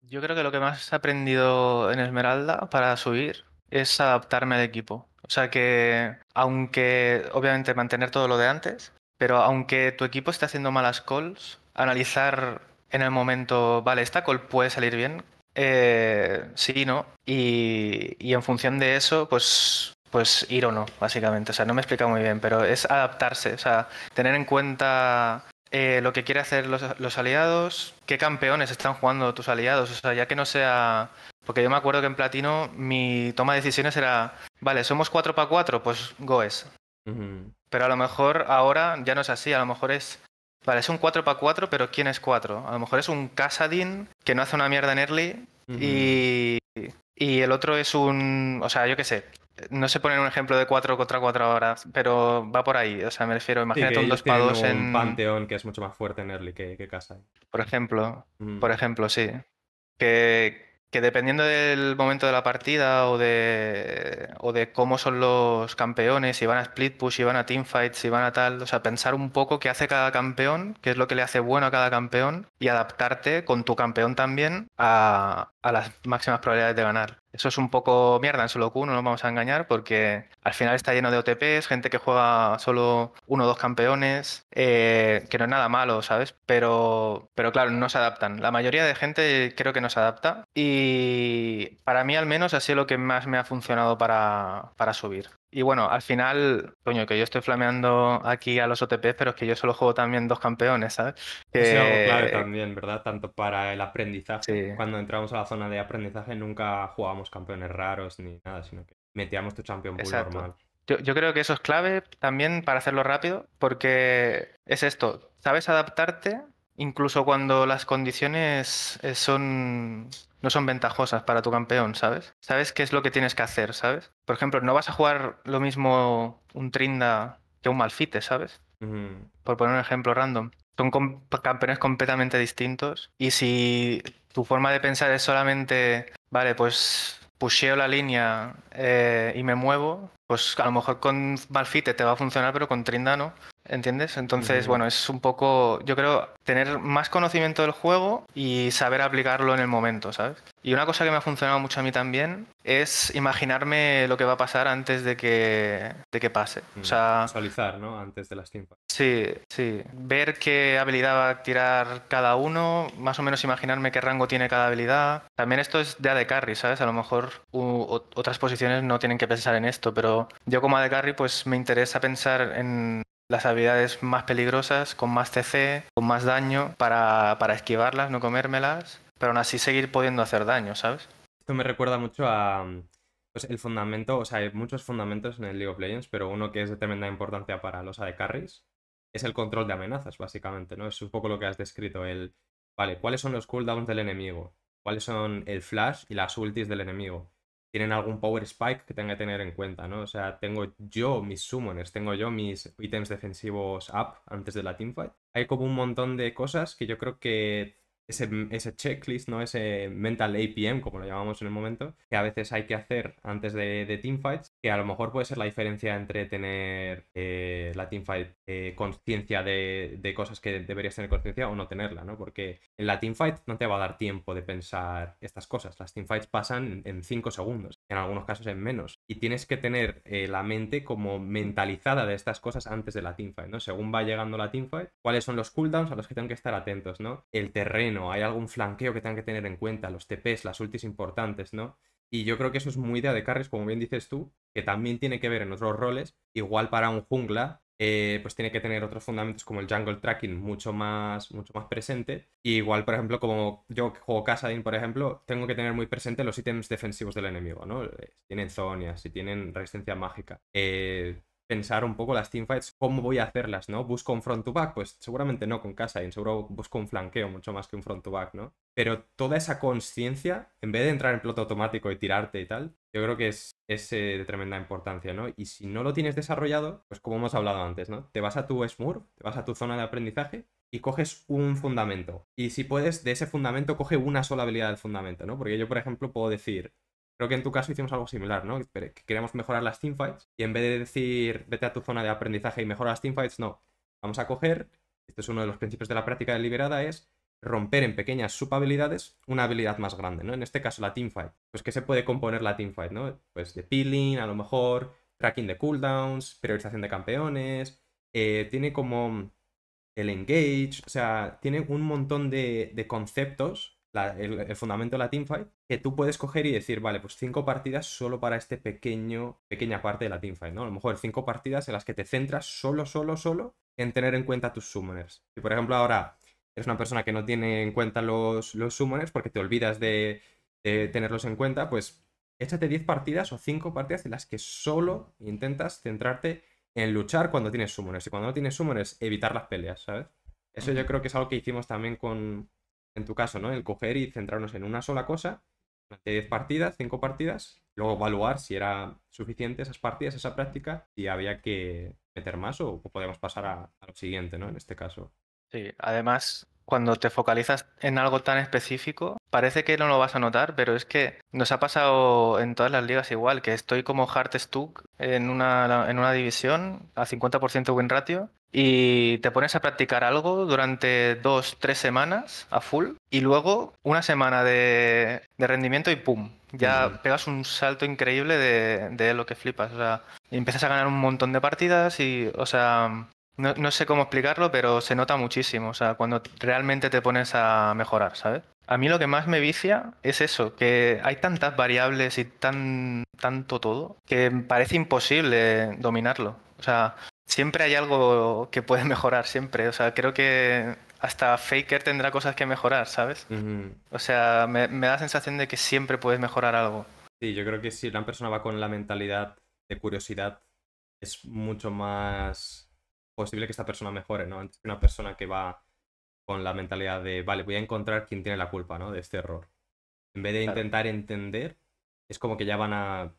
Yo creo que lo que más he aprendido en Esmeralda para subir es adaptarme al equipo. O sea que, aunque obviamente mantener todo lo de antes, pero aunque tu equipo esté haciendo malas calls, analizar en el momento, vale, esta call puede salir bien, eh, sí, no, y, y, en función de eso, pues, pues ir o no, básicamente. O sea, no me explica muy bien, pero es adaptarse, o sea, tener en cuenta eh, lo que quiere hacer los, aliados, qué campeones están jugando tus aliados, o sea, ya que no sea... Porque yo me acuerdo que en Platino mi toma de decisiones era, vale, somos 4 para 4, pues Goes. Pero a lo mejor ahora ya no es así, a lo mejor es, vale, es un 4 para 4, pero ¿quién es 4? A lo mejor es un Casadin que no hace una mierda en early y, y el otro es un, o sea, yo qué sé, no sé poner un ejemplo de 4 contra 4 horas, pero va por ahí. O sea, me refiero, imagínate un 2 para 2 en. Panteón que es mucho más fuerte en early que, que casa. Por ejemplo, mm. por ejemplo, sí. Que, dependiendo del momento de la partida o de, cómo son los campeones, si van a split push, si van a team fights si van a tal. O sea, pensar un poco qué hace cada campeón, qué es lo que le hace bueno a cada campeón y adaptarte con tu campeón también a las máximas probabilidades de ganar. Eso es un poco mierda en solo Q, no nos vamos a engañar, porque al final está lleno de OTPs, gente que juega solo uno o dos campeones, eh, que no es nada malo, ¿sabes? Pero, claro, no se adaptan. La mayoría de gente creo que no se adapta y para mí al menos así sido lo que más me ha funcionado para subir. Y bueno, al final, coño, que yo estoy flameando aquí a los OTPs, pero es que yo solo juego también dos campeones, ¿sabes? Que... Es algo también, ¿verdad? Tanto para el aprendizaje. Cuando entramos a la zona de aprendizaje nunca jugábamos campeones raros ni nada, sino que metíamos tu champion pool normal. yo creo que eso es clave también para hacerlo rápido, porque es esto, sabes adaptarte incluso cuando las condiciones eh, son no son ventajosas para tu campeón, ¿sabes? Sabes qué es lo que tienes que hacer, ¿sabes? Por ejemplo, no vas a jugar lo mismo un Trinda que un Malfite, ¿sabes? Por poner un ejemplo random. Son campeones completamente distintos y si tu forma de pensar es solamente, vale, pues pusheo la línea eh, y me muevo, pues a lo mejor con Malfite te va a funcionar, pero con Trinda no. ¿Entiendes? Entonces, bueno, es un poco, yo creo, tener más conocimiento del juego y saber aplicarlo en el momento, ¿sabes? Y una cosa que me ha funcionado mucho a mí también es imaginarme lo que va a pasar antes de que, de que pase. O mm, sea, Visualizar, ¿no? Antes de las tiempas. Sí, sí. Ver qué habilidad va a tirar cada uno, más o menos imaginarme qué rango tiene cada habilidad. También esto es de AD Carry, ¿sabes? A lo mejor otras posiciones no tienen que pensar en esto, pero yo como de Carry pues me interesa pensar en las habilidades más peligrosas, con más CC, con más daño, para, para esquivarlas, no comérmelas, pero aún así seguir pudiendo hacer daño, ¿sabes? Esto me recuerda mucho a pues, el fundamento, o sea, hay muchos fundamentos en el League of Legends, pero uno que es de tremenda importancia para los de Carries es el control de amenazas, básicamente, ¿no? Es un poco lo que has descrito, el, vale, ¿cuáles son los cooldowns del enemigo? ¿Cuáles son el flash y las ultis del enemigo? tienen algún power spike que tenga que tener en cuenta, ¿no? O sea, tengo yo mis summoners, tengo yo mis ítems defensivos up antes de la teamfight. Hay como un montón de cosas que yo creo que ese, checklist, ¿no? Ese mental APM, como lo llamamos en el momento, que a veces hay que hacer antes de, de teamfights, que a lo mejor puede ser la diferencia entre tener eh, la teamfight eh, conciencia de, cosas que deberías tener conciencia o no tenerla, ¿no? Porque en la teamfight no te va a dar tiempo de pensar estas cosas. Las teamfights pasan en 5 segundos, en algunos casos en menos. Y tienes que tener eh, la mente como mentalizada de estas cosas antes de la teamfight, ¿no? Según va llegando la teamfight, cuáles son los cooldowns a los que tengo que estar atentos, ¿no? El terreno, hay algún flanqueo que tengan que tener en cuenta, los TPs, las ultis importantes, ¿no? Y yo creo que eso es muy idea de carries, como bien dices tú, que también tiene que ver en otros roles. Igual para un jungla, eh, pues tiene que tener otros fundamentos como el jungle tracking mucho más, mucho más presente. Y igual, por ejemplo, como yo que juego Casadin, por ejemplo, tengo que tener muy presente los ítems defensivos del enemigo, ¿no? Eh, si tienen zonia, si tienen resistencia mágica. Eh, pensar un poco las teamfights, cómo voy a hacerlas, ¿no? ¿Busco un front to back? Pues seguramente no con casa, y seguro busco un flanqueo mucho más que un front to back, ¿no? Pero toda esa conciencia, en vez de entrar en piloto automático y tirarte y tal, yo creo que es, eh, de tremenda importancia, ¿no? Y si no lo tienes desarrollado, pues como hemos hablado antes, ¿no? Te vas a tu SMUR, te vas a tu zona de aprendizaje y coges un fundamento. Y si puedes, de ese fundamento coge una sola habilidad del fundamento, ¿no? Porque yo, por ejemplo, puedo decir, Creo que en tu caso hicimos algo similar, ¿no? Que queremos mejorar las teamfights y en vez de decir vete a tu zona de aprendizaje y mejora las teamfights, no. Vamos a coger, este es uno de los principios de la práctica deliberada, es romper en pequeñas subhabilidades una habilidad más grande, ¿no? En este caso la teamfight. Pues que se puede componer la teamfight, ¿no? Pues de peeling, a lo mejor, tracking de cooldowns, priorización de campeones, eh, tiene como el engage, o sea, tiene un montón de, conceptos, el, el, fundamento de la teamfight, que tú puedes coger y decir, vale, pues cinco partidas solo para este pequeño, pequeña parte de la teamfight, ¿no? A lo mejor cinco partidas en las que te centras solo, solo, solo en tener en cuenta tus summoners. Si por ejemplo ahora eres una persona que no tiene en cuenta los, summoners porque te olvidas de, tenerlos en cuenta, pues échate 10 partidas o cinco partidas en las que solo intentas centrarte en luchar cuando tienes summoners. Y cuando no tienes summoners, evitar las peleas, ¿sabes? Eso yo creo que es algo que hicimos también con, en tu caso, ¿no? El coger y centrarnos en una sola cosa 10 partidas, 5 partidas, luego evaluar si era suficiente esas partidas, esa práctica, si había que meter más o, podemos podíamos pasar a, lo siguiente, ¿no? En este caso. Sí, además, cuando te focalizas en algo tan específico, parece que no lo vas a notar, pero es que nos ha pasado en todas las ligas igual, que estoy como Hartstuck en una, en una división a 50% win ratio y te pones a practicar algo durante dos, tres semanas a full y luego una semana de, rendimiento y ¡pum! Ya pegas un salto increíble de, de, lo que flipas. O sea, empiezas a ganar un montón de partidas y, o sea, no, no, sé cómo explicarlo, pero se nota muchísimo. O sea, cuando realmente te pones a mejorar, ¿sabes? A mí lo que más me vicia es eso, que hay tantas variables y tan, tanto todo que parece imposible dominarlo. O sea, Siempre hay algo que puede <laughs> mejorar, siempre. O sea, creo que hasta Faker tendrá cosas que mejorar, ¿sabes? O sea, me, da la sensación de que siempre puedes mejorar algo. Sí, yo creo que si una persona va con la mentalidad de curiosidad, es mucho más posible que esta persona mejore, ¿no? Antes que una persona que va con la mentalidad de, vale, voy a encontrar quién tiene la culpa, ¿no? De este error. En vez de intentar entender, es como que ya van a, a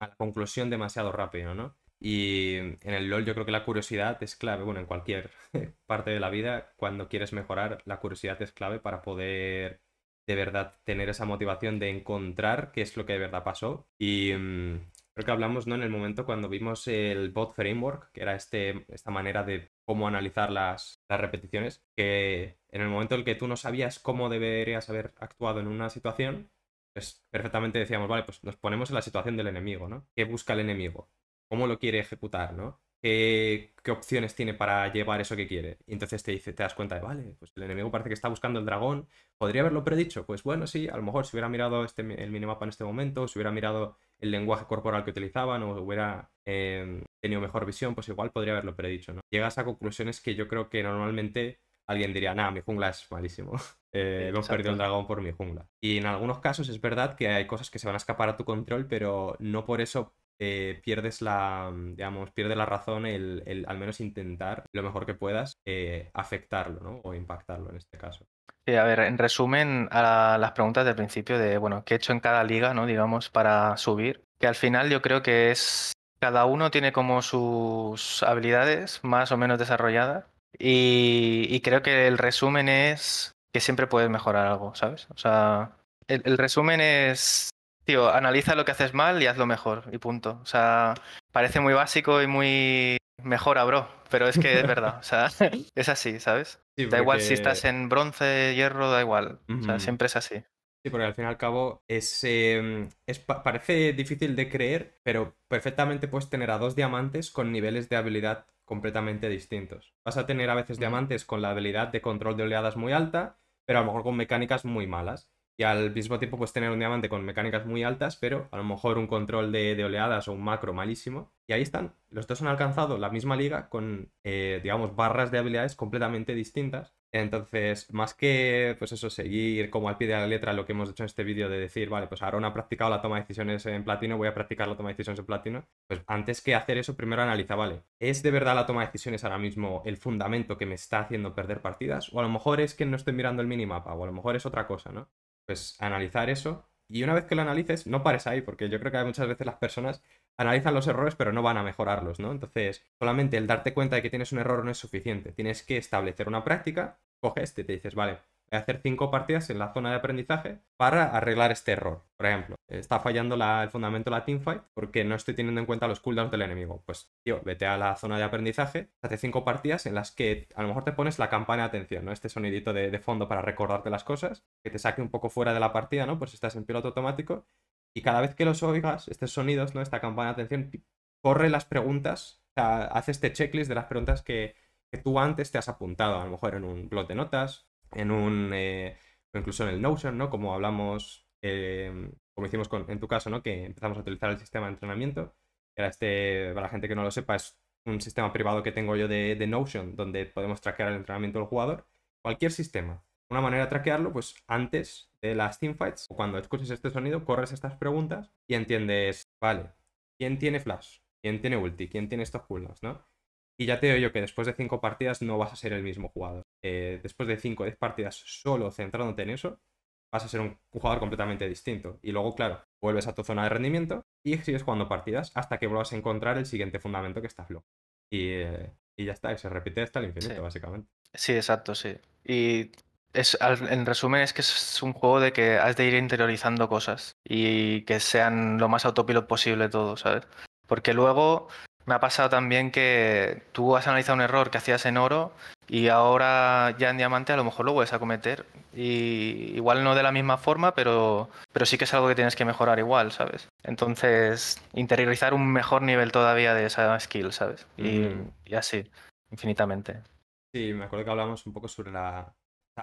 la conclusión demasiado rápido, ¿no? Y en el LOL yo creo que la curiosidad es clave, bueno, en cualquier <laughs> parte de la vida, cuando quieres mejorar, la curiosidad es clave para poder de verdad tener esa motivación de encontrar qué es lo que de verdad pasó. Y mm, creo que hablamos, ¿no? En el momento cuando vimos el bot framework, que era este, esta manera de cómo analizar las, las repeticiones, que en el momento en el que tú no sabías cómo deberías haber actuado en una situación, pues perfectamente decíamos, vale, pues nos ponemos en la situación del enemigo, ¿no? ¿Qué busca el enemigo? cómo lo quiere ejecutar, ¿no? ¿Qué, opciones tiene para llevar eso que quiere? Y entonces te, dice, te das cuenta de, vale, pues el enemigo parece que está buscando el dragón, ¿podría haberlo predicho? Pues bueno, sí, a lo mejor si hubiera mirado este, el minimapa en este momento, si hubiera mirado el lenguaje corporal que utilizaban o hubiera em, tenido mejor visión, pues igual podría haberlo predicho, ¿no? Llegas a conclusiones que yo creo que normalmente alguien diría, nada, mi jungla es malísimo. <laughs> Eh, hemos perdido el dragón por mi jungla. Y en algunos casos es verdad que hay cosas que se van a escapar a tu control, pero no por eso eh, pierdes la, mm, digamos, pierde la razón el, al menos intentar lo mejor que puedas eh, afectarlo, ¿no? O impactarlo en este caso. Sí, a ver, en resumen a las preguntas del principio de, bueno, ¿qué he hecho en cada liga, ¿no? Digamos, para subir. Que al final yo creo que es, cada uno tiene como sus habilidades más o menos desarrolladas y, creo que el resumen es que siempre puedes mejorar algo, ¿sabes? O sea, el resumen es Tío, analiza lo que haces mal y hazlo mejor y punto. O sea, parece muy básico y muy mejora, bro, pero es que es verdad, o sea, <laughs> es así, ¿sabes? Da igual si estás en bronce, hierro, da igual, o sea, siempre es así. Sí, porque al fin y al cabo es, em, parece difícil de creer, pero perfectamente puedes tener a dos diamantes con niveles de habilidad completamente distintos. Vas a tener a veces diamantes con la habilidad de control de oleadas muy alta, pero a lo mejor con mecánicas muy malas y al mismo tiempo pues tener un diamante con mecánicas muy altas, pero a lo mejor un control de, oleadas o un macro malísimo. Y ahí están, los dos han alcanzado la misma liga con, eh, digamos, barras de habilidades completamente distintas. Entonces, más que, pues eso, seguir como al pie de la letra lo que hemos hecho en este vídeo de decir, vale, pues no ha practicado la toma de decisiones en platino, voy a practicar la toma de decisiones en platino, pues antes que hacer eso, primero analiza, vale, ¿es de verdad la toma de decisiones ahora mismo el fundamento que me está haciendo perder partidas? O a lo mejor es que no estoy mirando el minimapa, o a lo mejor es otra cosa, ¿no? pues analizar eso. Y una vez que lo analices, no pares ahí, porque yo creo que muchas veces las personas analizan los errores, pero no van a mejorarlos, ¿no? Entonces, solamente el darte cuenta de que tienes un error no es suficiente. Tienes que establecer una práctica, coges este y te dices, vale, hacer cinco partidas en la zona de aprendizaje para arreglar este error. Por ejemplo, está fallando la, el fundamento de la teamfight porque no estoy teniendo en cuenta los cooldowns del enemigo. Pues, tío, vete a la zona de aprendizaje, hace cinco partidas en las que a lo mejor te pones la campana de atención, ¿no? Este sonidito de, fondo para recordarte las cosas, que te saque un poco fuera de la partida, ¿no? Pues estás en piloto automático y cada vez que los oigas, estos sonidos, ¿no? Esta campana de atención, corre las preguntas, hace este checklist de las preguntas que, que tú antes te has apuntado, a lo mejor en un blog de notas, en un, eh, incluso en el Notion, ¿no? Como hablamos, eh, como hicimos con, en tu caso, ¿no? Que empezamos a utilizar el sistema de entrenamiento. Era este, para la gente que no lo sepa, es un sistema privado que tengo yo de, Notion, donde podemos traquear el entrenamiento del jugador. Cualquier sistema. Una manera de traquearlo, pues antes de las teamfights, o cuando escuches este sonido, corres estas preguntas y entiendes, vale, ¿quién tiene flash? ¿Quién tiene ulti? ¿Quién tiene estos cooldowns? ¿no? Y ya te oigo que después de cinco partidas no vas a ser el mismo jugador. Eh, después de cinco o 10 partidas solo centrándote en eso, vas a ser un jugador completamente distinto. Y luego, claro, vuelves a tu zona de rendimiento y sigues jugando partidas hasta que vuelvas a encontrar el siguiente fundamento que está flojo. Y, eh, ya está, se repite hasta el infinito, básicamente. Sí, exacto, sí. Y es, en resumen, es que es un juego de que has de ir interiorizando cosas y que sean lo más autopilot posible todo, ¿sabes? Porque luego me ha pasado también que tú has analizado un error que hacías en oro y ahora ya en diamante a lo mejor lo vuelves a cometer. Y igual no de la misma forma, pero, pero sí que es algo que tienes que mejorar igual, ¿sabes? Entonces, interiorizar un mejor nivel todavía de esa skill, ¿sabes? Y, mm. así, infinitamente. Sí, me acuerdo que hablamos un poco sobre la,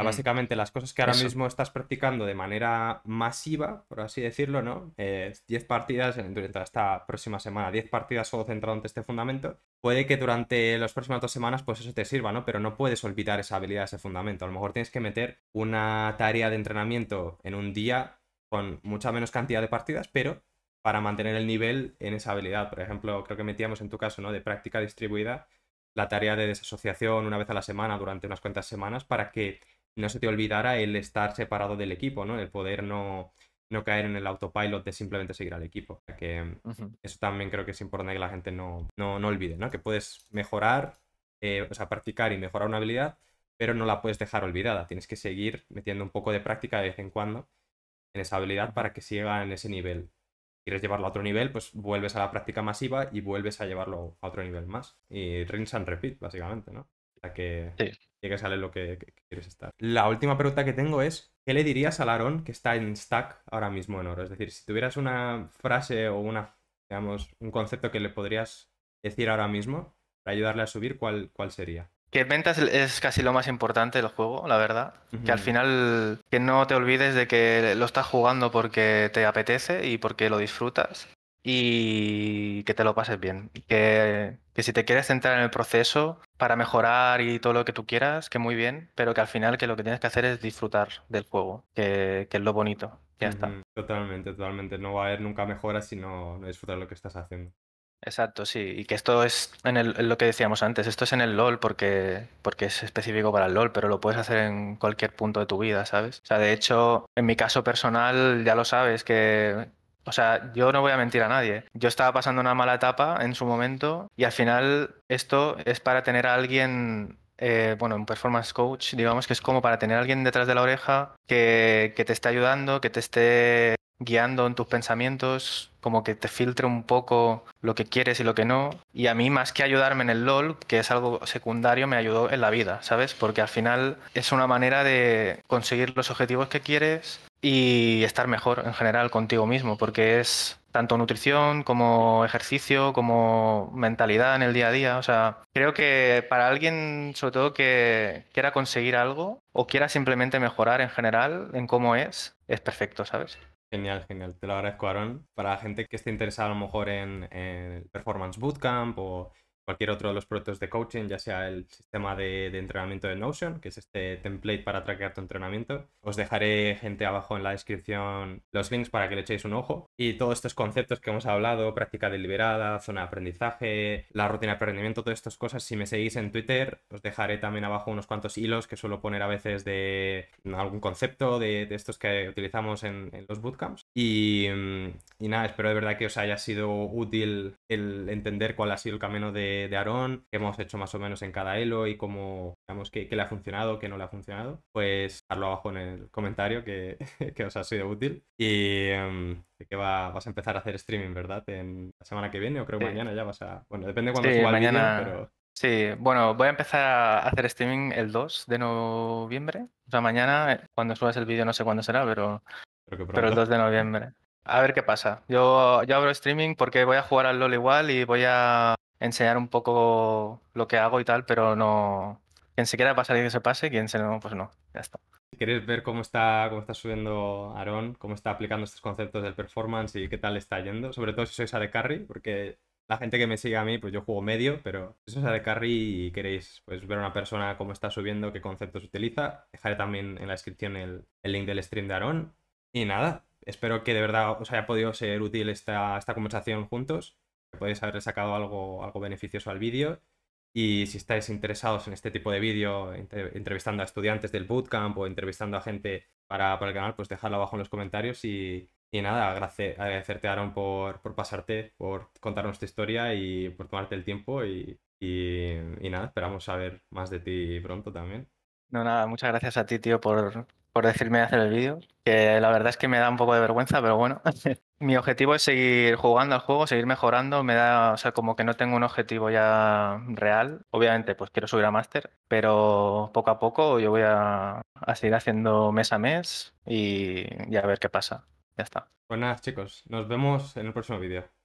Mm. básicamente las cosas que ahora mismo estás practicando de manera masiva, por así decirlo, ¿no? 10 eh, partidas durante esta próxima semana, 10 partidas solo centrado en este fundamento. Puede que durante las próximas dos semanas pues eso te sirva, ¿no? Pero no puedes olvidar esa habilidad, ese fundamento. A lo mejor tienes que meter una tarea de entrenamiento en un día con mucha menos cantidad de partidas, pero para mantener el nivel en esa habilidad. Por ejemplo, creo que metíamos en tu caso, ¿no? De práctica distribuida, la tarea de desasociación una vez a la semana durante unas cuantas semanas para que no se te olvidara el estar separado del equipo, ¿no? El poder no, no caer en el autopilot de simplemente seguir al equipo. Que eso también creo que es importante que la gente no, no, olvide, ¿no? Que puedes mejorar, eh, o sea, practicar y mejorar una habilidad, pero no la puedes dejar olvidada. Tienes que seguir metiendo un poco de práctica de vez en cuando en esa habilidad para que siga en ese nivel. Quieres llevarlo a otro nivel, pues vuelves a la práctica masiva y vuelves a llevarlo a otro nivel más. Y rinse and repeat, básicamente, ¿no? que sale lo que, quieres estar. La última pregunta que tengo es, ¿qué le dirías a Laron que está en stack ahora mismo en oro? Es decir, si tuvieras una frase o una, digamos, un concepto que le podrías decir ahora mismo para ayudarle a subir, ¿cuál, sería? Que ventas es casi lo más importante del juego, la verdad. Que al final, que no te olvides de que lo estás jugando porque te apetece y porque lo disfrutas y que te lo pases bien. Que, que, si te quieres centrar en el proceso para mejorar y todo lo que tú quieras, que muy bien, pero que al final que lo que tienes que hacer es disfrutar del juego, que, es lo bonito. Ya está. Totalmente, totalmente. No va a haber nunca mejora si no, no lo que estás haciendo. Exacto, sí. Y que esto es en, el, lo que decíamos antes, esto es en el LOL porque, porque es específico para el LOL, pero lo puedes hacer en cualquier punto de tu vida, ¿sabes? O sea, de hecho, en mi caso personal, ya lo sabes, que o sea, yo no voy a mentir a nadie. ¿eh? Yo estaba pasando una mala etapa en su momento y al final esto es para tener a alguien eh, bueno, un performance coach, digamos que es como para tener a alguien detrás de la oreja que, que, te esté ayudando, que te esté guiando en tus pensamientos, como que te filtre un poco lo que quieres y lo que no. Y a mí, más que ayudarme en el LOL, que es algo secundario, me ayudó en la vida, ¿sabes? Porque al final es una manera de conseguir los objetivos que quieres y estar mejor en general contigo mismo, porque es tanto nutrición como ejercicio, como mentalidad en el día a día. O sea, creo que para alguien, sobre todo, que quiera conseguir algo o quiera simplemente mejorar en general en cómo es, es perfecto, ¿sabes? Genial, genial. Te lo agradezco, Aaron. Para la gente que esté interesada a lo mejor en, en Performance Bootcamp o cualquier otro de los productos de coaching, ya sea el sistema de, entrenamiento de Notion, que es este template para trackear tu entrenamiento. Os dejaré, gente, abajo en la descripción los links para que le echéis un ojo. Y todos estos conceptos que hemos hablado, práctica deliberada, zona de aprendizaje, la rutina de aprendimiento, todas estas cosas, si me seguís en Twitter, os dejaré también abajo unos cuantos hilos que suelo poner a veces de algún concepto de, estos que utilizamos en, los bootcamps. Y, y nada, espero de verdad que os haya sido útil el entender cuál ha sido el camino de de, Aarón, que hemos hecho más o menos en cada elo y cómo, digamos, que, le ha funcionado, que no le ha funcionado, pues dejarlo abajo en el comentario que, <laughs> que os ha sido útil. Y em, que vas a empezar a hacer streaming, ¿verdad? En la semana que viene, o creo que mañana ya vas a. Bueno, depende cuándo el video, Sí, bueno, voy a empezar a hacer streaming el 2 de noviembre. O sea, mañana, cuando subas el vídeo, no sé cuándo será, pero, pero el 2 de noviembre. A ver qué pasa. Yo, yo abro streaming porque voy a jugar al LOL igual y voy a enseñar un poco lo que hago y tal, pero no. Quien se quiera pasar y que se pase, quien se no, pues no, ya está. Si ¿Quieres ver cómo está, cómo está subiendo Aaron, cómo está aplicando estos conceptos del performance y qué tal está yendo? Sobre todo si sois de Carry, porque la gente que me sigue a mí, pues yo juego medio, pero si sois de Carry y queréis pues, ver a una persona cómo está subiendo, qué conceptos utiliza, dejaré también en la descripción el, link del stream de Aaron. Y nada, espero que de verdad os haya podido ser útil esta, esta conversación juntos podéis haber sacado algo, algo beneficioso al vídeo. Y si estáis interesados en este tipo de vídeo, entrevistando a estudiantes del bootcamp o entrevistando a gente para, para el canal, pues dejadlo abajo en los comentarios. Y, y nada, agradecerte Aaron por, por, pasarte, por contarnos tu historia y por tomarte el tiempo. y nada, esperamos saber más de ti pronto también. No, nada, muchas gracias a ti, tío, por, por decirme hacer el vídeo, que la verdad es que me da un poco de vergüenza, pero bueno. <laughs> Mi objetivo es seguir jugando al juego, seguir mejorando, me da, o sea, como que no tengo un objetivo ya real. Obviamente, pues quiero subir a máster, pero poco a poco yo voy a, seguir haciendo mes a mes y, y a ver qué pasa. Ya está. Pues nada, chicos, nos vemos en el próximo vídeo.